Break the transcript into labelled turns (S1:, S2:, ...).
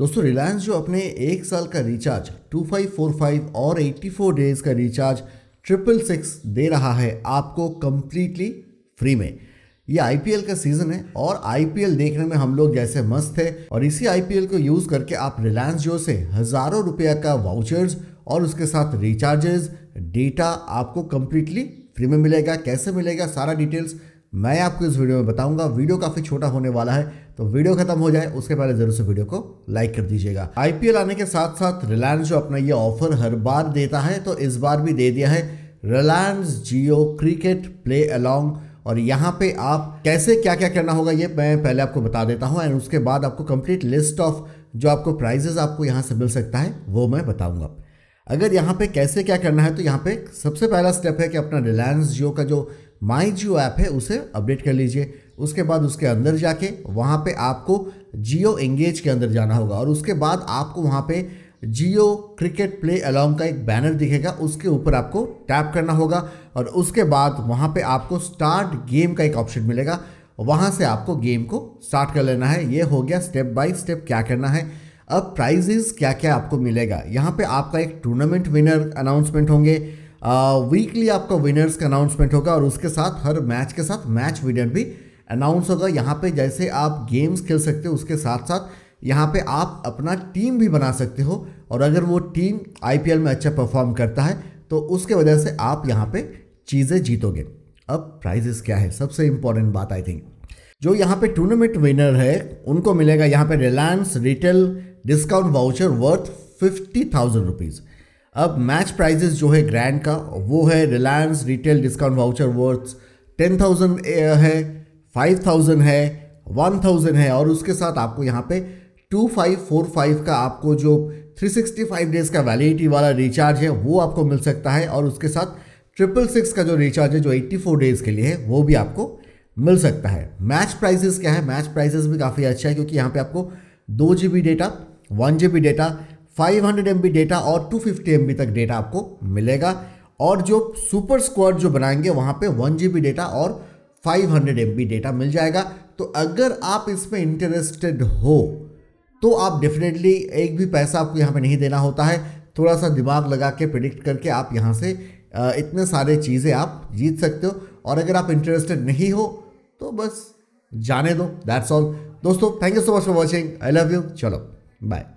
S1: दोस्तों रिलायंस जो अपने एक साल का रिचार्ज 2545 और 84 डेज का रिचार्ज ट्रिपल सिक्स दे रहा है आपको कंप्लीटली फ्री में ये आईपीएल का सीजन है और आईपीएल देखने में हम लोग जैसे मस्त है और इसी आईपीएल को यूज करके आप रिलायंस जियो से हजारों रुपया का वाउचर्स और उसके साथ रिचार्जेस डेटा आपको कंप्लीटली फ्री में मिलेगा कैसे मिलेगा सारा डिटेल्स मैं आपको इस वीडियो में बताऊंगा वीडियो काफ़ी छोटा होने वाला है तो वीडियो खत्म हो जाए उसके पहले जरूर से वीडियो को लाइक कर दीजिएगा आईपीएल आने के साथ साथ रिलायंस जो अपना ये ऑफर हर बार देता है तो इस बार भी दे दिया है Reliance Jio cricket play along और यहाँ पे आप कैसे क्या क्या करना होगा ये मैं पहले आपको बता देता हूँ एंड उसके बाद आपको कंप्लीट लिस्ट ऑफ जो आपको प्राइजेज आपको यहाँ से मिल सकता है वो मैं बताऊँगा अगर यहाँ पे कैसे क्या करना है तो यहाँ पे सबसे पहला स्टेप है कि अपना रिलायंस जियो का जो माई जियो ऐप है उसे अपडेट कर लीजिए उसके बाद उसके अंदर जाके वहाँ पे आपको जियो एंगेज के अंदर जाना होगा और उसके बाद आपको वहाँ पे जियो क्रिकेट प्ले अलॉन्ग का एक बैनर दिखेगा उसके ऊपर आपको टैप करना होगा और उसके बाद वहाँ पे आपको स्टार्ट गेम का एक ऑप्शन मिलेगा वहाँ से आपको गेम को स्टार्ट कर लेना है ये हो गया स्टेप बाय स्टेप क्या करना है अब प्राइजेस क्या क्या आपको मिलेगा यहाँ पे आपका एक टूर्नामेंट विनर अनाउंसमेंट होंगे वीकली आपका विनर्स का अनाउंसमेंट होगा और उसके साथ हर मैच के साथ मैच विनर भी अनाउंस होगा यहाँ पे जैसे आप गेम्स खेल सकते हो उसके साथ साथ यहाँ पे आप अपना टीम भी बना सकते हो और अगर वो टीम आई में अच्छा परफॉर्म करता है तो उसके वजह से आप यहाँ पे चीज़ें जीतोगे अब प्राइजेस क्या है सबसे इम्पोर्टेंट बात आई थिंक जो यहाँ पे टूर्नामेंट विनर है उनको मिलेगा यहाँ पे Reliance retail discount voucher worth fifty thousand rupees अब मैच प्राइजेस जो है ग्रैंड का वो है Reliance retail discount voucher worth ten thousand है फाइव थाउजेंड है वन थाउजेंड है और उसके साथ आपको यहाँ पे टू फाइव फोर फाइव का आपको जो थ्री सिक्सटी फाइव डेज़ का वैलिडिटी वाला रिचार्ज है वो आपको मिल सकता है और उसके साथ ट्रिपल सिक्स का जो रिचार्ज है जो एट्टी फोर डेज़ के लिए है वो भी आपको मिल सकता है मैच प्राइसेस क्या है मैच प्राइसेस भी काफ़ी अच्छा है क्योंकि यहाँ पे आपको दो G B data one G B data five hundred M B data और टू फिफ्टी एम बी तक डेटा आपको मिलेगा और जो सुपर स्क्वाड जो बनाएंगे वहाँ पे वन जी बी डेटा और five hundred M B data मिल जाएगा तो अगर आप इसमें इंटरेस्टेड हो तो आप डेफिनेटली एक भी पैसा आपको यहाँ पे नहीं देना होता है थोड़ा सा दिमाग लगा के प्रिडिक्ट करके आप यहाँ से इतने सारे चीज़ें आप जीत सकते हो और अगर आप इंटरेस्टेड नहीं हो तो बस जाने दो दैट्स ऑल दोस्तों thank you so much for watching I love you चलो बाय